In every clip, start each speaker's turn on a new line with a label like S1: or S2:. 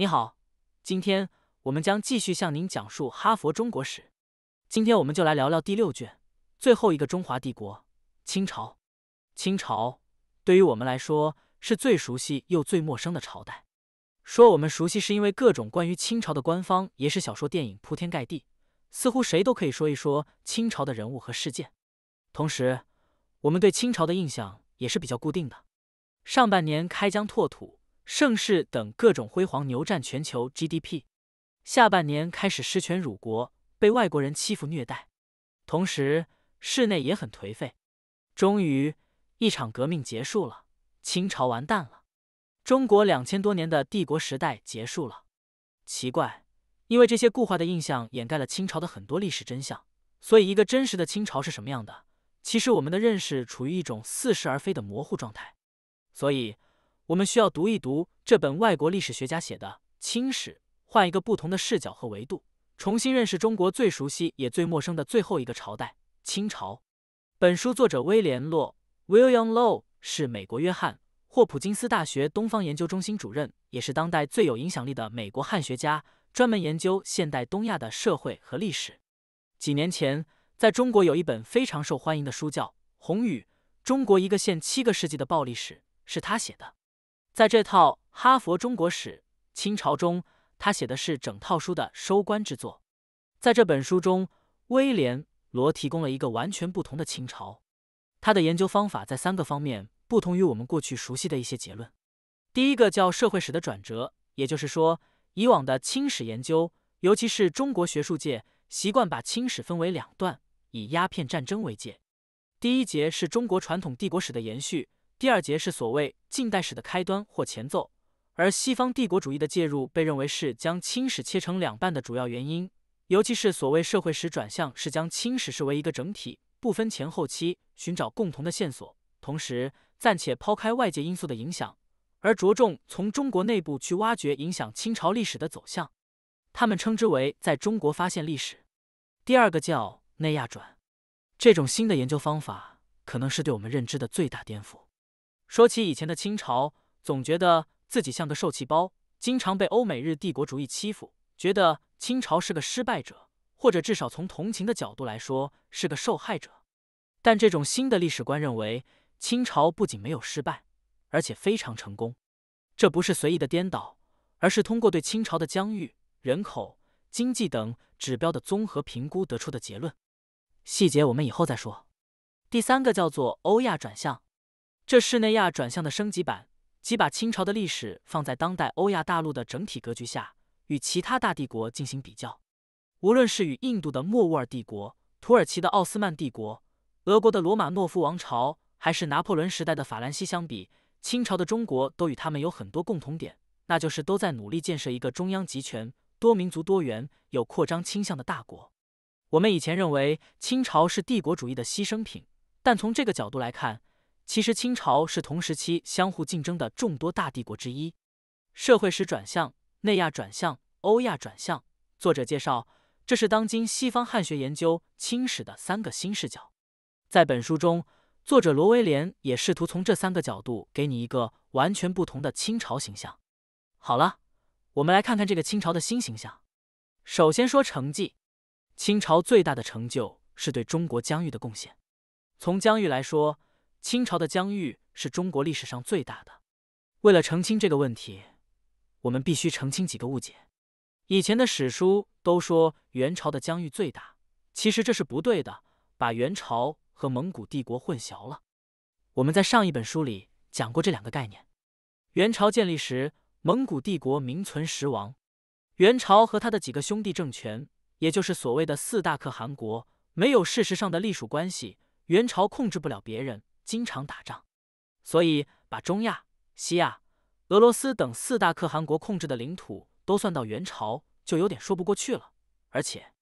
S1: 你好，今天我们将继续向您讲述哈佛中国史。今天我们就来聊聊第六卷最后一个中华帝国——清朝。清朝对于我们来说是最熟悉又最陌生的朝代。说我们熟悉，是因为各种关于清朝的官方、野史、小说、电影铺天盖地，似乎谁都可以说一说清朝的人物和事件。同时，我们对清朝的印象也是比较固定的：上半年开疆拓土。盛世等各种辉煌，牛占全球 GDP，下半年开始失权辱国，被外国人欺负虐待，同时室内也很颓废。终于，一场革命结束了，清朝完蛋了，中国两千多年的帝国时代结束了。奇怪，因为这些固化的印象掩盖了清朝的很多历史真相，所以一个真实的清朝是什么样的？其实我们的认识处于一种似是而非的模糊状态，所以。我们需要读一读这本外国历史学家写的《清史》，换一个不同的视角和维度，重新认识中国最熟悉也最陌生的最后一个朝代——清朝。本书作者威廉洛 （William Low） 是美国约翰霍普金斯大学东方研究中心主任，也是当代最有影响力的美国汉学家，专门研究现代东亚的社会和历史。几年前，在中国有一本非常受欢迎的书叫《红雨》，中国一个县七个世纪的暴力史是他写的。在这套《哈佛中国史：清朝》中，他写的是整套书的收官之作。在这本书中，威廉·罗提供了一个完全不同的清朝。他的研究方法在三个方面不同于我们过去熟悉的一些结论。第一个叫社会史的转折，也就是说，以往的清史研究，尤其是中国学术界，习惯把清史分为两段，以鸦片战争为界。第一节是中国传统帝国史的延续。第二节是所谓近代史的开端或前奏，而西方帝国主义的介入被认为是将清史切成两半的主要原因。尤其是所谓社会史转向，是将清史视为一个整体，不分前后期，寻找共同的线索，同时暂且抛开外界因素的影响，而着重从中国内部去挖掘影响清朝历史的走向。他们称之为在中国发现历史。第二个叫内亚转，这种新的研究方法可能是对我们认知的最大颠覆。说起以前的清朝，总觉得自己像个受气包，经常被欧美日帝国主义欺负，觉得清朝是个失败者，或者至少从同情的角度来说是个受害者。但这种新的历史观认为，清朝不仅没有失败，而且非常成功。这不是随意的颠倒，而是通过对清朝的疆域、人口、经济等指标的综合评估得出的结论。细节我们以后再说。第三个叫做欧亚转向。这室内亚转向的升级版，即把清朝的历史放在当代欧亚大陆的整体格局下，与其他大帝国进行比较。无论是与印度的莫卧儿帝国、土耳其的奥斯曼帝国、俄国的罗马诺夫王朝，还是拿破仑时代的法兰西相比，清朝的中国都与他们有很多共同点，那就是都在努力建设一个中央集权、多民族多元、有扩张倾向的大国。我们以前认为清朝是帝国主义的牺牲品，但从这个角度来看。其实清朝是同时期相互竞争的众多大帝国之一。社会史转向、内亚转向、欧亚转向。作者介绍，这是当今西方汉学研究清史的三个新视角。在本书中，作者罗威廉也试图从这三个角度给你一个完全不同的清朝形象。好了，我们来看看这个清朝的新形象。首先说成绩，清朝最大的成就是对中国疆域的贡献。从疆域来说。清朝的疆域是中国历史上最大的。为了澄清这个问题，我们必须澄清几个误解。以前的史书都说元朝的疆域最大，其实这是不对的，把元朝和蒙古帝国混淆了。我们在上一本书里讲过这两个概念。元朝建立时，蒙古帝国名存实亡，元朝和他的几个兄弟政权，也就是所谓的四大克汗国，没有事实上的隶属关系，元朝控制不了别人。经常打仗，所以把中亚、西亚、俄罗斯等四大可汗国控制的领土都算到元朝就有点说不过去了。而且，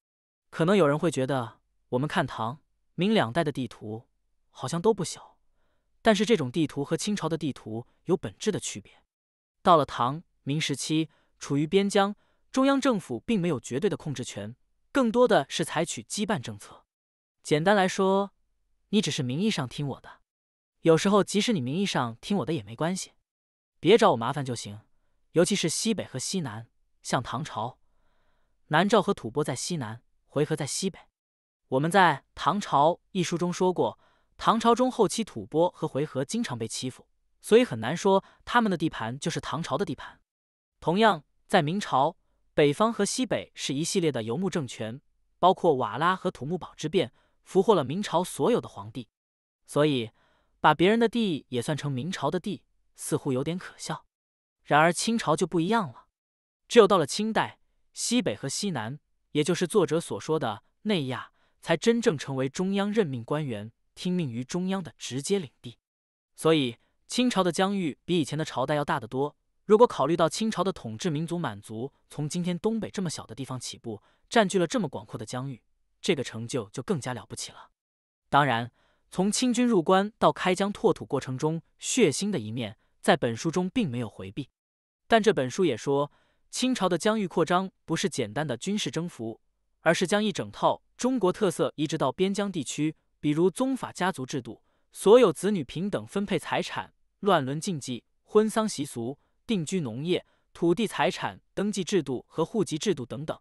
S1: 可能有人会觉得，我们看唐、明两代的地图好像都不小，但是这种地图和清朝的地图有本质的区别。到了唐、明时期，处于边疆，中央政府并没有绝对的控制权，更多的是采取羁绊政策。简单来说，你只是名义上听我的。有时候，即使你名义上听我的也没关系，别找我麻烦就行。尤其是西北和西南，像唐朝、南诏和吐蕃在西南，回纥在西北。我们在《唐朝》一书中说过，唐朝中后期，吐蕃和回纥经常被欺负，所以很难说他们的地盘就是唐朝的地盘。同样，在明朝，北方和西北是一系列的游牧政权，包括瓦剌和土木堡之变，俘获了明朝所有的皇帝，所以。把别人的地也算成明朝的地，似乎有点可笑。然而清朝就不一样了，只有到了清代，西北和西南，也就是作者所说的内亚，才真正成为中央任命官员、听命于中央的直接领地。所以清朝的疆域比以前的朝代要大得多。如果考虑到清朝的统治民族满族从今天东北这么小的地方起步，占据了这么广阔的疆域，这个成就就更加了不起了。当然。从清军入关到开疆拓土过程中，血腥的一面在本书中并没有回避。但这本书也说，清朝的疆域扩张不是简单的军事征服，而是将一整套中国特色移植到边疆地区，比如宗法家族制度、所有子女平等分配财产、乱伦禁忌、婚丧习俗、定居农业、土地财产登记制度和户籍制度等等。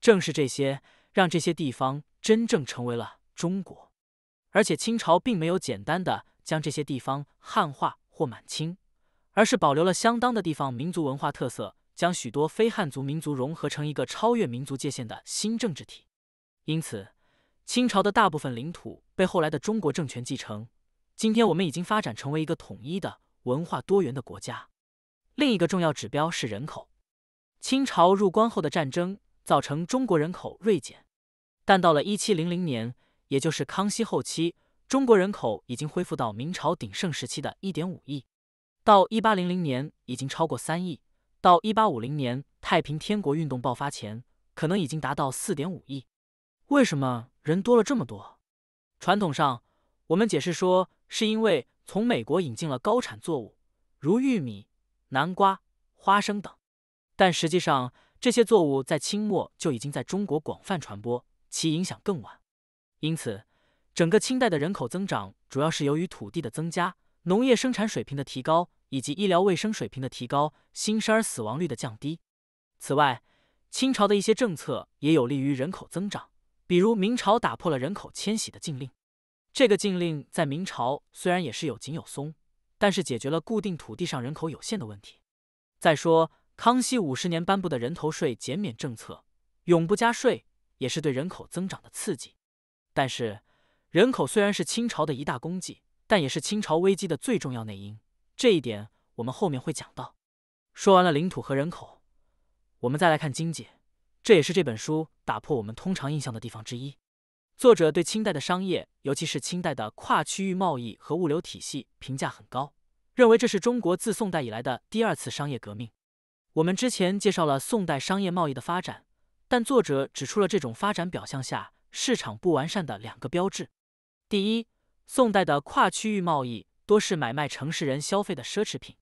S1: 正是这些，让这些地方真正成为了中国。而且清朝并没有简单的将这些地方汉化或满清，而是保留了相当的地方民族文化特色，将许多非汉族民族融合成一个超越民族界限的新政治体。因此，清朝的大部分领土被后来的中国政权继承。今天我们已经发展成为一个统一的文化多元的国家。另一个重要指标是人口。清朝入关后的战争造成中国人口锐减，但到了一七零零年。也就是康熙后期，中国人口已经恢复到明朝鼎盛时期的一点五亿，到一八零零年已经超过三亿，到一八五零年太平天国运动爆发前，可能已经达到四点五亿。为什么人多了这么多？传统上我们解释说是因为从美国引进了高产作物，如玉米、南瓜、花生等，但实际上这些作物在清末就已经在中国广泛传播，其影响更晚。因此，整个清代的人口增长主要是由于土地的增加、农业生产水平的提高以及医疗卫生水平的提高、新生儿死亡率的降低。此外，清朝的一些政策也有利于人口增长，比如明朝打破了人口迁徙的禁令。这个禁令在明朝虽然也是有紧有松，但是解决了固定土地上人口有限的问题。再说，康熙五十年颁布的人头税减免政策，永不加税，也是对人口增长的刺激。但是，人口虽然是清朝的一大功绩，但也是清朝危机的最重要内因。这一点我们后面会讲到。说完了领土和人口，我们再来看经济，这也是这本书打破我们通常印象的地方之一。作者对清代的商业，尤其是清代的跨区域贸易和物流体系评价很高，认为这是中国自宋代以来的第二次商业革命。我们之前介绍了宋代商业贸易的发展，但作者指出了这种发展表象下。市场不完善的两个标志：第一，宋代的跨区域贸易多是买卖城市人消费的奢侈品，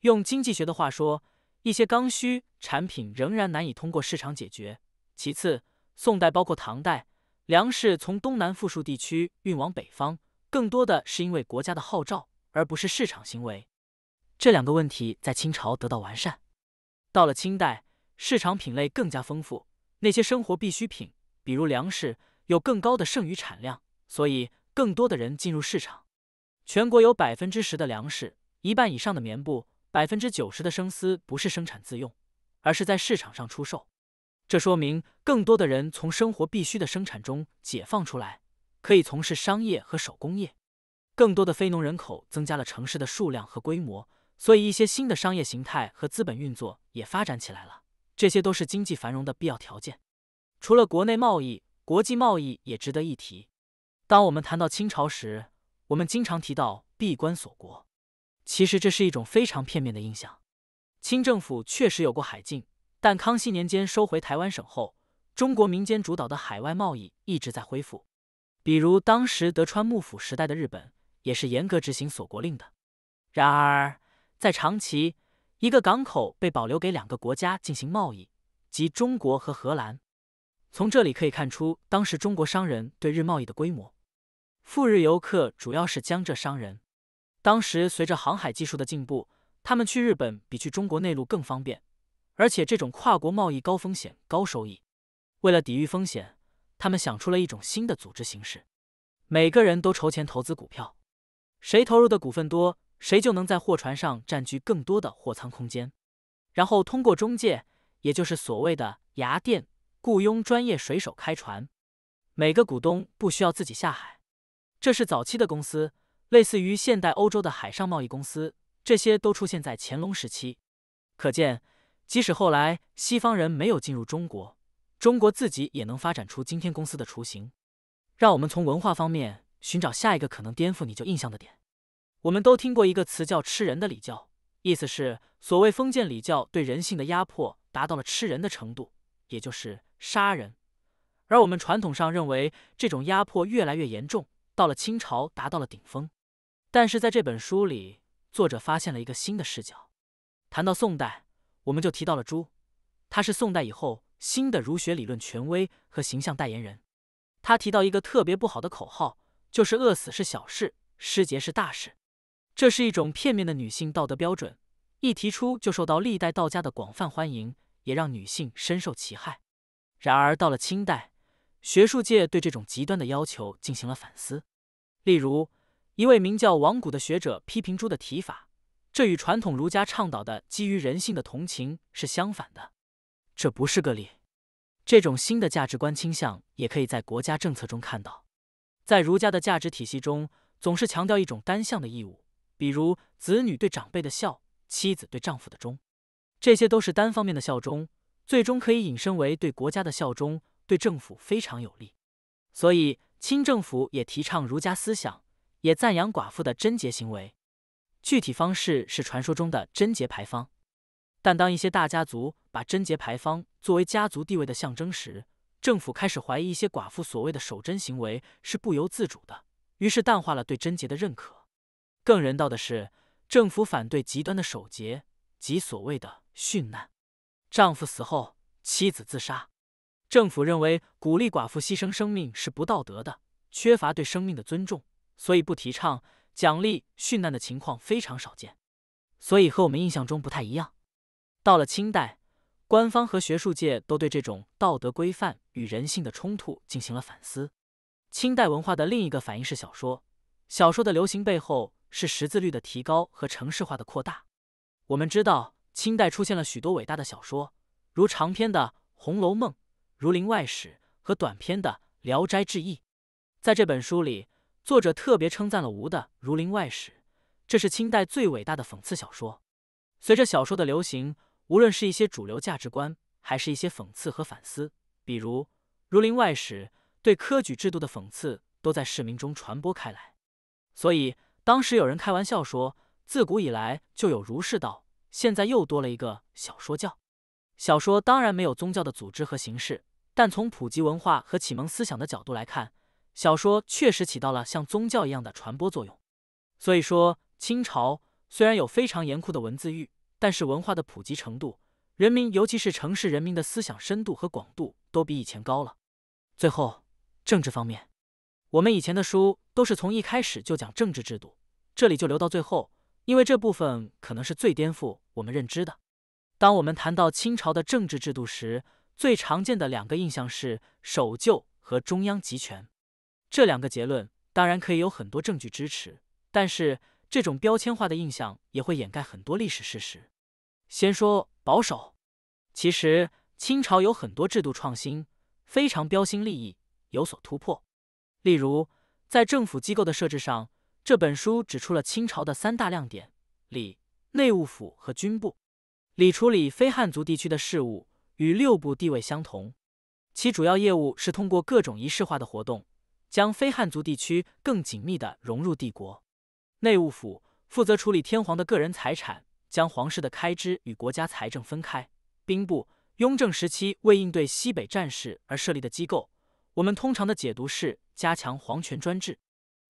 S1: 用经济学的话说，一些刚需产品仍然难以通过市场解决；其次，宋代包括唐代，粮食从东南富庶地区运往北方，更多的是因为国家的号召，而不是市场行为。这两个问题在清朝得到完善。到了清代，市场品类更加丰富，那些生活必需品。比如粮食有更高的剩余产量，所以更多的人进入市场。全国有百分之十的粮食，一半以上的棉布，百分之九十的生丝不是生产自用，而是在市场上出售。这说明更多的人从生活必需的生产中解放出来，可以从事商业和手工业。更多的非农人口增加了城市的数量和规模，所以一些新的商业形态和资本运作也发展起来了。这些都是经济繁荣的必要条件。除了国内贸易，国际贸易也值得一提。当我们谈到清朝时，我们经常提到闭关锁国，其实这是一种非常片面的印象。清政府确实有过海禁，但康熙年间收回台湾省后，中国民间主导的海外贸易一直在恢复。比如当时德川幕府时代的日本，也是严格执行锁国令的。然而，在长崎，一个港口被保留给两个国家进行贸易，即中国和荷兰。从这里可以看出，当时中国商人对日贸易的规模。赴日游客主要是江浙商人。当时随着航海技术的进步，他们去日本比去中国内陆更方便。而且这种跨国贸易高风险高收益。为了抵御风险，他们想出了一种新的组织形式：每个人都筹钱投资股票，谁投入的股份多，谁就能在货船上占据更多的货舱空间。然后通过中介，也就是所谓的牙店。雇佣专业水手开船，每个股东不需要自己下海。这是早期的公司，类似于现代欧洲的海上贸易公司。这些都出现在乾隆时期。可见，即使后来西方人没有进入中国，中国自己也能发展出今天公司的雏形。让我们从文化方面寻找下一个可能颠覆你就印象的点。我们都听过一个词叫“吃人的礼教”，意思是所谓封建礼教对人性的压迫达到了吃人的程度，也就是。杀人，而我们传统上认为这种压迫越来越严重，到了清朝达到了顶峰。但是在这本书里，作者发现了一个新的视角。谈到宋代，我们就提到了朱，他是宋代以后新的儒学理论权威和形象代言人。他提到一个特别不好的口号，就是“饿死是小事，失节是大事”。这是一种片面的女性道德标准，一提出就受到历代道家的广泛欢迎，也让女性深受其害。然而，到了清代，学术界对这种极端的要求进行了反思。例如，一位名叫王谷的学者批评朱的提法，这与传统儒家倡导的基于人性的同情是相反的。这不是个例，这种新的价值观倾向也可以在国家政策中看到。在儒家的价值体系中，总是强调一种单向的义务，比如子女对长辈的孝、妻子对丈夫的忠，这些都是单方面的效忠。最终可以引申为对国家的效忠，对政府非常有利，所以清政府也提倡儒家思想，也赞扬寡妇的贞洁行为。具体方式是传说中的贞洁牌坊。但当一些大家族把贞洁牌坊作为家族地位的象征时，政府开始怀疑一些寡妇所谓的守贞行为是不由自主的，于是淡化了对贞洁的认可。更人道的是，政府反对极端的守节及所谓的殉难。丈夫死后，妻子自杀。政府认为鼓励寡妇牺牲生命是不道德的，缺乏对生命的尊重，所以不提倡奖励殉难的情况非常少见。所以和我们印象中不太一样。到了清代，官方和学术界都对这种道德规范与人性的冲突进行了反思。清代文化的另一个反应是小说。小说的流行背后是识字率的提高和城市化的扩大。我们知道。清代出现了许多伟大的小说，如长篇的《红楼梦》《儒林外史》和短篇的《聊斋志异》。在这本书里，作者特别称赞了吴的《儒林外史》，这是清代最伟大的讽刺小说。随着小说的流行，无论是一些主流价值观，还是一些讽刺和反思，比如《儒林外史》对科举制度的讽刺，都在市民中传播开来。所以，当时有人开玩笑说：“自古以来就有儒士道。”现在又多了一个小说教。小说当然没有宗教的组织和形式，但从普及文化和启蒙思想的角度来看，小说确实起到了像宗教一样的传播作用。所以说，清朝虽然有非常严酷的文字狱，但是文化的普及程度，人民尤其是城市人民的思想深度和广度都比以前高了。最后，政治方面，我们以前的书都是从一开始就讲政治制度，这里就留到最后。因为这部分可能是最颠覆我们认知的。当我们谈到清朝的政治制度时，最常见的两个印象是守旧和中央集权。这两个结论当然可以有很多证据支持，但是这种标签化的印象也会掩盖很多历史事实。先说保守，其实清朝有很多制度创新，非常标新立异，有所突破。例如，在政府机构的设置上。这本书指出了清朝的三大亮点：礼、内务府和军部。礼处理非汉族地区的事务，与六部地位相同，其主要业务是通过各种仪式化的活动，将非汉族地区更紧密的融入帝国。内务府负责处理天皇的个人财产，将皇室的开支与国家财政分开。兵部，雍正时期为应对西北战事而设立的机构。我们通常的解读是加强皇权专制，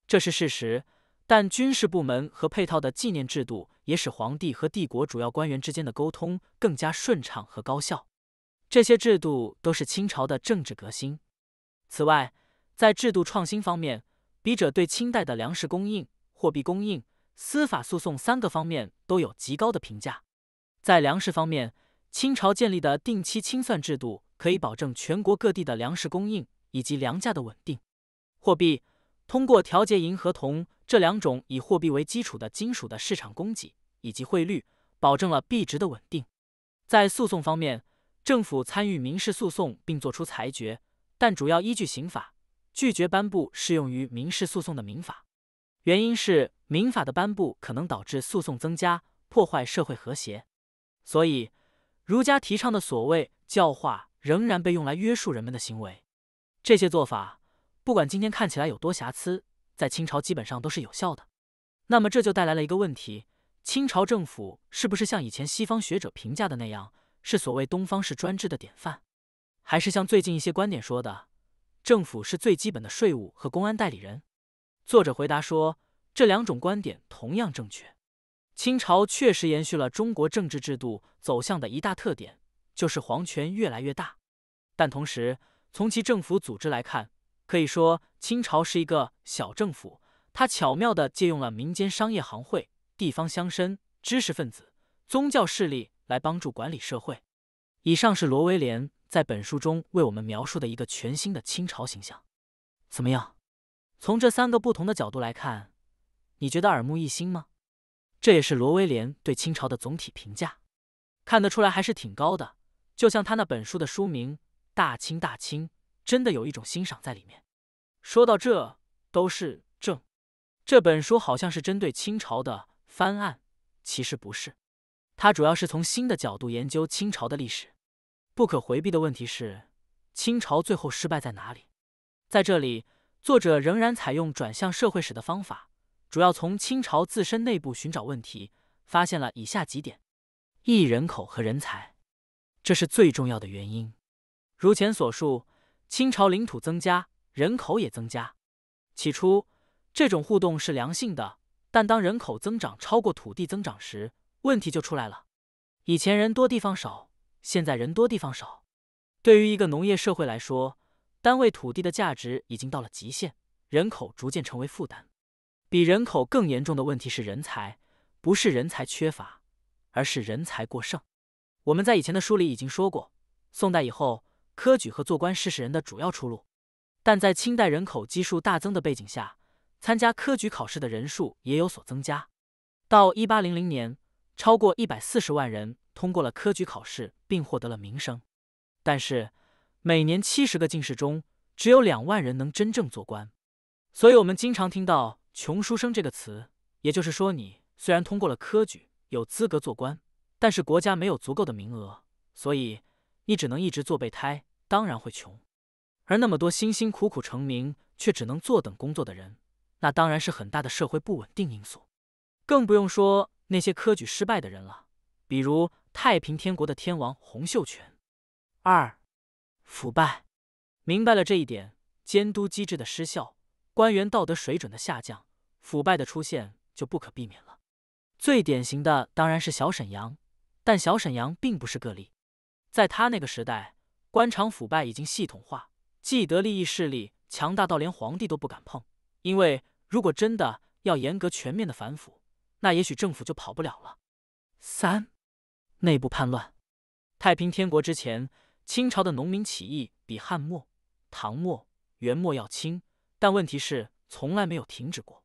S1: 这是事实。但军事部门和配套的纪念制度也使皇帝和帝国主要官员之间的沟通更加顺畅和高效。这些制度都是清朝的政治革新。此外，在制度创新方面，笔者对清代的粮食供应、货币供应、司法诉讼三个方面都有极高的评价。在粮食方面，清朝建立的定期清算制度可以保证全国各地的粮食供应以及粮价的稳定。货币通过调节银和铜。这两种以货币为基础的金属的市场供给以及汇率，保证了币值的稳定。在诉讼方面，政府参与民事诉讼并作出裁决，但主要依据刑法，拒绝颁布适用于民事诉讼的民法，原因是民法的颁布可能导致诉讼增加，破坏社会和谐。所以，儒家提倡的所谓教化仍然被用来约束人们的行为。这些做法，不管今天看起来有多瑕疵。在清朝基本上都是有效的，那么这就带来了一个问题：清朝政府是不是像以前西方学者评价的那样，是所谓东方式专制的典范，还是像最近一些观点说的，政府是最基本的税务和公安代理人？作者回答说，这两种观点同样正确。清朝确实延续了中国政治制度走向的一大特点，就是皇权越来越大，但同时从其政府组织来看。可以说，清朝是一个小政府，他巧妙地借用了民间商业行会、地方乡绅、知识分子、宗教势力来帮助管理社会。以上是罗威廉在本书中为我们描述的一个全新的清朝形象。怎么样？从这三个不同的角度来看，你觉得耳目一新吗？这也是罗威廉对清朝的总体评价，看得出来还是挺高的。就像他那本书的书名《大清大清》。真的有一种欣赏在里面。说到这，都是正这本书好像是针对清朝的翻案，其实不是，它主要是从新的角度研究清朝的历史。不可回避的问题是，清朝最后失败在哪里？在这里，作者仍然采用转向社会史的方法，主要从清朝自身内部寻找问题，发现了以下几点：一、人口和人才，这是最重要的原因。如前所述。清朝领土增加，人口也增加。起初，这种互动是良性的，但当人口增长超过土地增长时，问题就出来了。以前人多地方少，现在人多地方少。对于一个农业社会来说，单位土地的价值已经到了极限，人口逐渐成为负担。比人口更严重的问题是人才，不是人才缺乏，而是人才过剩。我们在以前的书里已经说过，宋代以后。科举和做官是人的主要出路，但在清代人口基数大增的背景下，参加科举考试的人数也有所增加。到一八零零年，超过一百四十万人通过了科举考试，并获得了名声。但是，每年七十个进士中，只有两万人能真正做官。所以，我们经常听到“穷书生”这个词，也就是说，你虽然通过了科举，有资格做官，但是国家没有足够的名额，所以你只能一直做备胎。当然会穷，而那么多辛辛苦苦成名却只能坐等工作的人，那当然是很大的社会不稳定因素，更不用说那些科举失败的人了，比如太平天国的天王洪秀全。二，腐败，明白了这一点，监督机制的失效，官员道德水准的下降，腐败的出现就不可避免了。最典型的当然是小沈阳，但小沈阳并不是个例，在他那个时代。官场腐败已经系统化，既得利益势力强大到连皇帝都不敢碰。因为如果真的要严格全面的反腐，那也许政府就跑不了了。三、内部叛乱。太平天国之前，清朝的农民起义比汉末、唐末、元末要轻，但问题是从来没有停止过。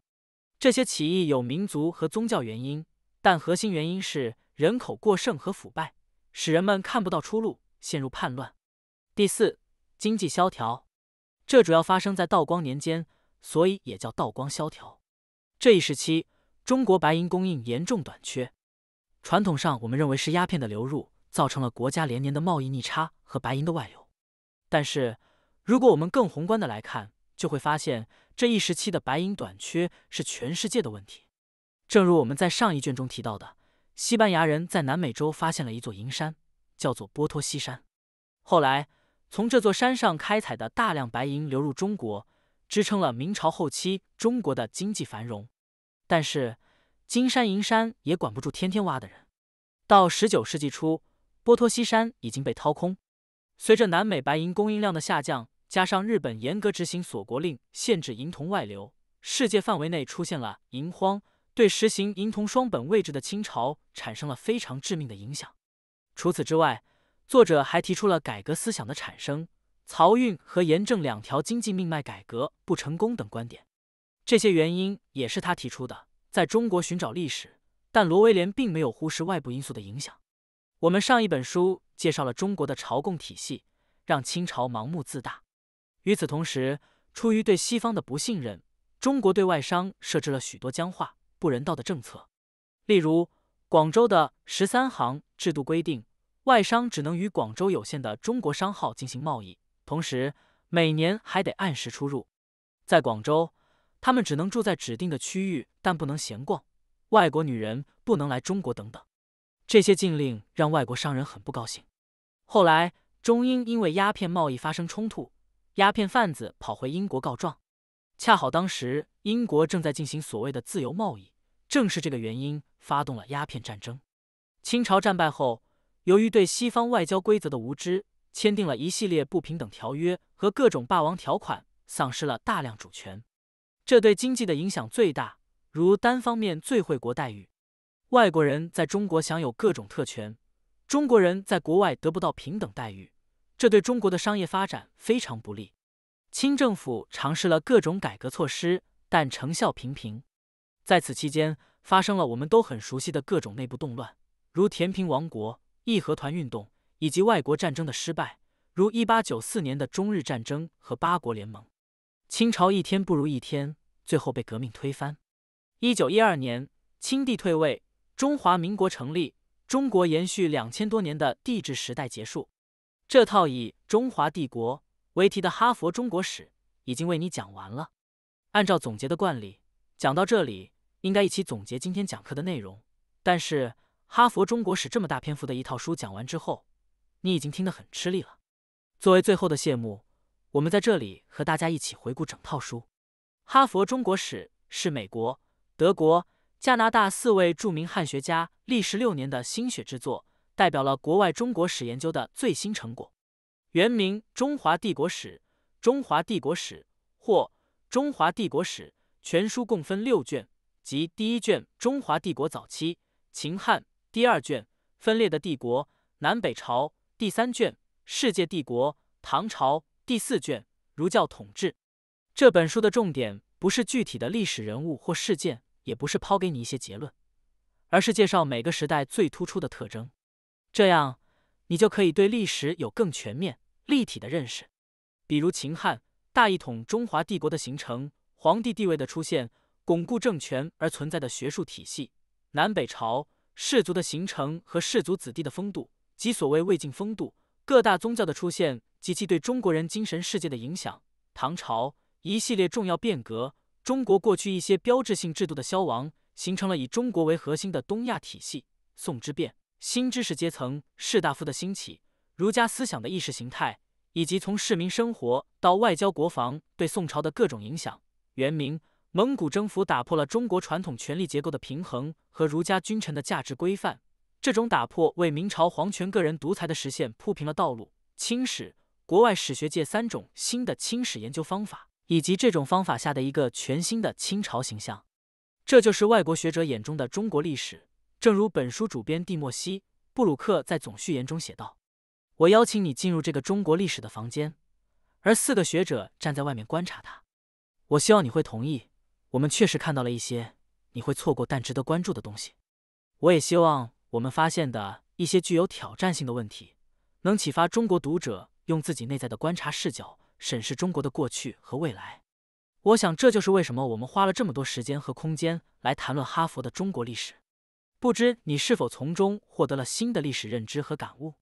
S1: 这些起义有民族和宗教原因，但核心原因是人口过剩和腐败，使人们看不到出路，陷入叛乱。第四，经济萧条，这主要发生在道光年间，所以也叫道光萧条。这一时期，中国白银供应严重短缺。传统上，我们认为是鸦片的流入造成了国家连年的贸易逆差和白银的外流。但是，如果我们更宏观的来看，就会发现这一时期的白银短缺是全世界的问题。正如我们在上一卷中提到的，西班牙人在南美洲发现了一座银山，叫做波托西山，后来。从这座山上开采的大量白银流入中国，支撑了明朝后期中国的经济繁荣。但是，金山银山也管不住天天挖的人。到十九世纪初，波托西山已经被掏空。随着南美白银供应量的下降，加上日本严格执行锁国令，限制银铜外流，世界范围内出现了银荒，对实行银铜双本位制的清朝产生了非常致命的影响。除此之外，作者还提出了改革思想的产生、漕运和严政两条经济命脉改革不成功等观点，这些原因也是他提出的。在中国寻找历史，但罗威廉并没有忽视外部因素的影响。我们上一本书介绍了中国的朝贡体系让清朝盲目自大，与此同时，出于对西方的不信任，中国对外商设置了许多僵化、不人道的政策，例如广州的十三行制度规定。外商只能与广州有限的中国商号进行贸易，同时每年还得按时出入。在广州，他们只能住在指定的区域，但不能闲逛。外国女人不能来中国等等，这些禁令让外国商人很不高兴。后来，中英因为鸦片贸易发生冲突，鸦片贩子跑回英国告状。恰好当时英国正在进行所谓的自由贸易，正是这个原因发动了鸦片战争。清朝战败后。由于对西方外交规则的无知，签订了一系列不平等条约和各种霸王条款，丧失了大量主权。这对经济的影响最大，如单方面最惠国待遇，外国人在中国享有各种特权，中国人在国外得不到平等待遇。这对中国的商业发展非常不利。清政府尝试了各种改革措施，但成效平平。在此期间，发生了我们都很熟悉的各种内部动乱，如填平王国。义和团运动以及外国战争的失败，如一八九四年的中日战争和八国联盟，清朝一天不如一天，最后被革命推翻。一九一二年，清帝退位，中华民国成立，中国延续两千多年的帝制时代结束。这套以中华帝国为题的《哈佛中国史》已经为你讲完了。按照总结的惯例，讲到这里应该一起总结今天讲课的内容，但是。哈佛中国史这么大篇幅的一套书讲完之后，你已经听得很吃力了。作为最后的谢幕，我们在这里和大家一起回顾整套书。哈佛中国史是美国、德国、加拿大四位著名汉学家历时六年的心血之作，代表了国外中国史研究的最新成果。原名《中华帝国史》，《中华帝国史》或《中华帝国史》，全书共分六卷，即第一卷《中华帝国早期：秦汉》。第二卷：分裂的帝国——南北朝；第三卷：世界帝国——唐朝；第四卷：儒教统治。这本书的重点不是具体的历史人物或事件，也不是抛给你一些结论，而是介绍每个时代最突出的特征。这样，你就可以对历史有更全面、立体的认识。比如秦汉大一统中华帝国的形成、皇帝地位的出现、巩固政权而存在的学术体系、南北朝。士族的形成和氏族子弟的风度，即所谓魏晋风度；各大宗教的出现及其对中国人精神世界的影响；唐朝一系列重要变革；中国过去一些标志性制度的消亡，形成了以中国为核心的东亚体系；宋之变，新知识阶层士大夫的兴起，儒家思想的意识形态，以及从市民生活到外交国防对宋朝的各种影响。原名。蒙古征服打破了中国传统权力结构的平衡和儒家君臣的价值规范，这种打破为明朝皇权个人独裁的实现铺平了道路。清史、国外史学界三种新的清史研究方法，以及这种方法下的一个全新的清朝形象，这就是外国学者眼中的中国历史。正如本书主编蒂莫西·布鲁克在总序言中写道：“我邀请你进入这个中国历史的房间，而四个学者站在外面观察它。我希望你会同意。”我们确实看到了一些你会错过但值得关注的东西。我也希望我们发现的一些具有挑战性的问题，能启发中国读者用自己内在的观察视角审视中国的过去和未来。我想这就是为什么我们花了这么多时间和空间来谈论哈佛的中国历史。不知你是否从中获得了新的历史认知和感悟？